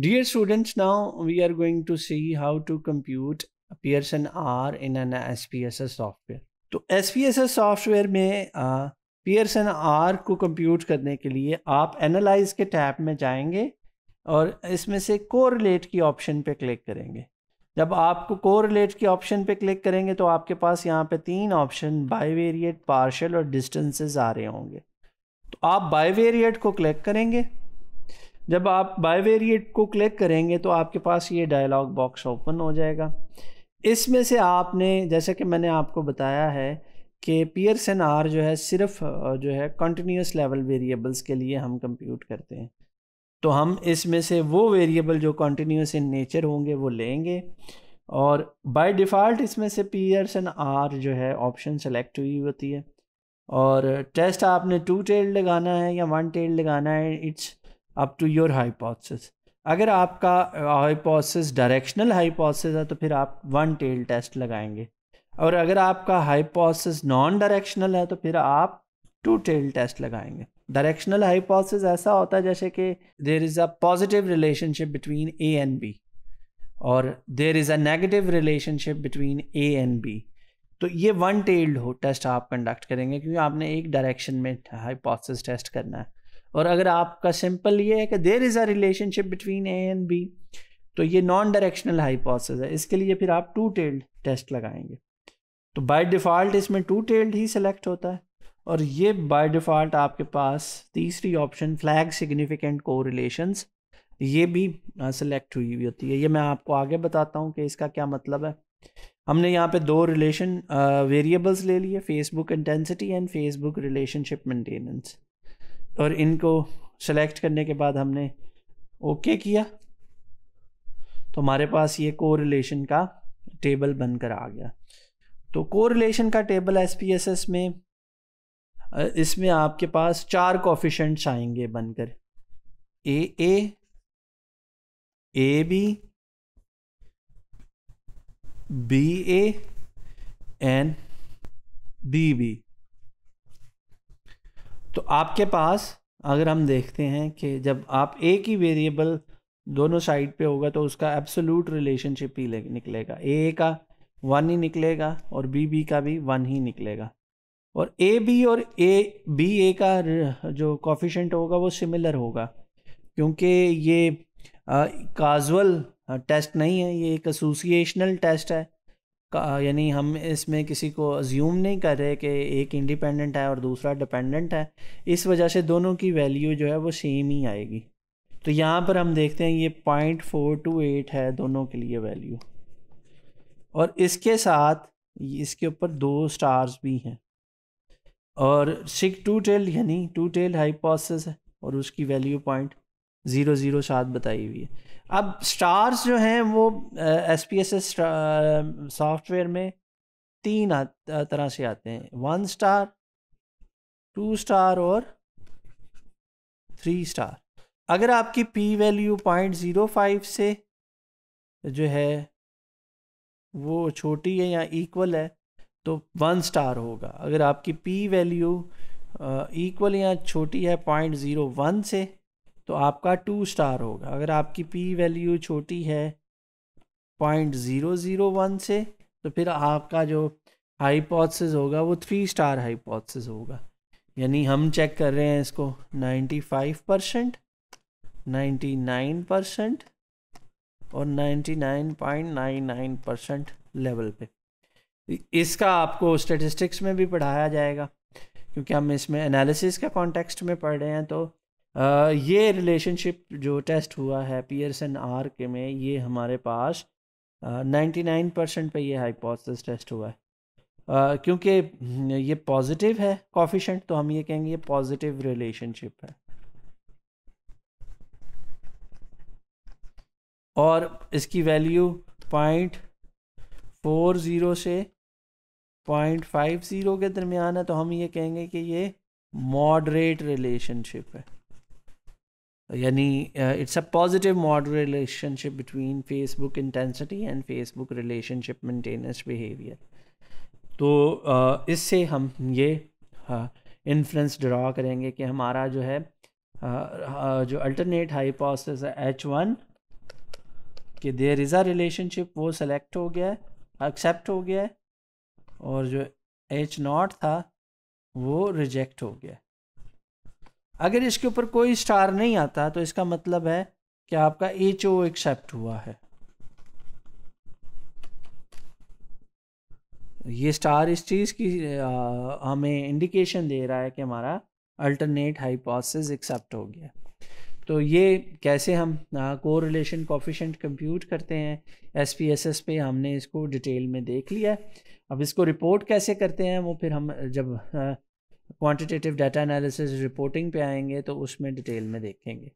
Dear students, now we are going to see how to compute Pearson R in an SPSS software. तो SPSS software में Pearson R को compute करने के लिए आप analyze के tab में जाएंगे और इसमें से कोरिलेट की ऑप्शन पे क्लिक करेंगे जब आपको कोरिलेट की ऑप्शन पे क्लिक करेंगे तो आपके पास यहाँ पे तीन ऑप्शन बाईवेरिएट पार्शल और डिस्टेंसेस आ रहे होंगे तो आप बाईवेरिएट को क्लिक करेंगे जब आप बायवेरिएट को क्लिक करेंगे तो आपके पास ये डायलॉग बॉक्स ओपन हो जाएगा इसमें से आपने जैसे कि मैंने आपको बताया है कि एन आर जो है सिर्फ जो है कंटिन्यूस लेवल वेरिएबल्स के लिए हम कंप्यूट करते हैं तो हम इसमें से वो वेरिएबल जो कंटिन्यूस इन नेचर होंगे वो लेंगे और बाय डिफ़ॉल्ट इसमें से एन आर जो है ऑप्शन सेलेक्ट हुई होती है और टेस्ट आपने टू टेल लगाना है या वन टेल लगाना है it's up to your hypothesis अगर आपका हाइपोथेसिस डायरेक्शनल हाइपोथेसिस है तो फिर आप वन टेल टेस्ट लगाएंगे और अगर आपका हाइपोथेसिस नॉन डायरेक्शनल है तो फिर आप टू टेल टेस्ट लगाएंगे डायरेक्शनल हाइपोथेसिस ऐसा होता है जैसे कि there is a positive relationship between A and B और there is a negative relationship between A and B तो ये वन टेल्ड हो टेस्ट आप कंडक्ट करेंगे क्योंकि आपने एक डायरेक्शन में हाइपोथेसिस टेस्ट करना है और अगर आपका सिंपल ये है कि there is a relationship between A and B तो ये नॉन डायरेक्शनल हाइपोथेसिस है इसके लिए फिर आप टू टेल्ड टेस्ट लगाएंगे तो बाय डिफ़ॉल्ट इसमें टू टेल्ड ही सिलेक्ट होता है और ये बाय डिफ़ॉल्ट आपके पास तीसरी ऑप्शन फ्लैग सिग्निफिकेंट को ये भी सिलेक्ट हुई हुई होती है ये मैं आपको आगे बताता हूँ कि इसका क्या मतलब है हमने यहाँ पे दो रिलेशन वेरिएबल्स ले लिए Facebook intensity and Facebook relationship maintenance और इनको सेलेक्ट करने के बाद हमने ओके okay किया तो हमारे पास ये कोरिलेशन का टेबल बनकर आ गया तो कोरिलेशन का टेबल एस में इसमें आपके पास चार कॉफिशेंट्स आएंगे बनकर A A A B B A and B B तो आपके पास अगर हम देखते हैं कि जब आप एक ही वेरिएबल दोनों साइड पे होगा तो उसका एब्सोलूट रिलेशनशिप ही निकलेगा ए का वन ही निकलेगा और बी बी का भी वन ही निकलेगा और ए बी और ए बी ए का जो कॉफिशेंट होगा वो सिमिलर होगा क्योंकि ये काजुअल टेस्ट नहीं है ये एक एसोसिएशनल टेस्ट है यानी हम इसमें किसी को अज्यूम नहीं कर रहे कि एक इंडिपेंडेंट है और दूसरा डिपेंडेंट है इस वजह से दोनों की वैल्यू जो है वो सेम ही आएगी तो यहाँ पर हम देखते हैं ये पॉइंट फोर टू एट है दोनों के लिए वैल्यू और इसके साथ इसके ऊपर दो स्टार्स भी हैं और सिक टू टेल यानी टू टेल हाइपोसिस है और उसकी वैल्यू पॉइंट ज़ीरो ज़ीरो सात बताई हुई है अब स्टार्स जो हैं वो S P S S software में तीन तरह से आते हैं वन स्टार टू स्टार और थ्री स्टार अगर आपकी P value point zero five से जो है वो छोटी है या इक्वल है तो वन स्टार होगा अगर आपकी पी वैल्यू इक्वल या छोटी है पॉइंट ज़ीरो वन से तो आपका टू स्टार होगा अगर आपकी पी वैल्यू छोटी है पॉइंट ज़ीरो ज़ीरो वन से तो फिर आपका जो हाइपोथेसिस होगा वो थ्री स्टार हाइपोथेसिस होगा यानी हम चेक कर रहे हैं इसको ninety five percent ninety nine percent और ninety nine point nine nine percent level पे इसका आपको स्टेटिस्टिक्स में भी पढ़ाया जाएगा क्योंकि हम इसमें एनालिसिस का कॉन्टेक्स्ट में पढ़ रहे हैं तो ये रिलेशनशिप जो टेस्ट हुआ है आर के में ये हमारे पास नाइन्टी नाइन परसेंट पर यह हाइपोथेसिस टेस्ट हुआ है Uh, क्योंकि ये पॉजिटिव है कॉफिशेंट तो हम ये कहेंगे ये पॉजिटिव रिलेशनशिप है और इसकी वैल्यू पॉइंट फोर ज़ीरो से पॉइंट फाइव ज़ीरो के दरमियान है तो हम ये कहेंगे कि ये मॉडरेट रिलेशनशिप है यानी it's a positive model relationship between Facebook intensity and Facebook relationship maintenance behaviour तो uh, इससे हम ये इन्फ्लुएंस uh, ड्रा करेंगे कि हमारा जो है uh, जो अल्टरनेट हाइपोथेसिस है एच वन कि देर इज़ अ रिलेशनशिप वो सेलेक्ट हो गया है एक्सेप्ट हो गया है और जो एच नॉट था वो रिजेक्ट हो गया अगर इसके ऊपर कोई स्टार नहीं आता तो इसका मतलब है कि आपका एच ओ एक्सेप्ट हुआ है ये स्टार इस चीज़ की आ, हमें इंडिकेशन दे रहा है कि हमारा अल्टरनेट हाइपोसिस एक्सेप्ट हो गया तो ये कैसे हम को रिलेशन कॉफिशेंट कंप्यूट करते हैं एस पी एस एस पे हमने इसको डिटेल में देख लिया अब इसको रिपोर्ट कैसे करते हैं वो फिर हम जब क्वांटिटेटिव डाटा एनालिसिस रिपोर्टिंग पे आएंगे तो उसमें डिटेल में देखेंगे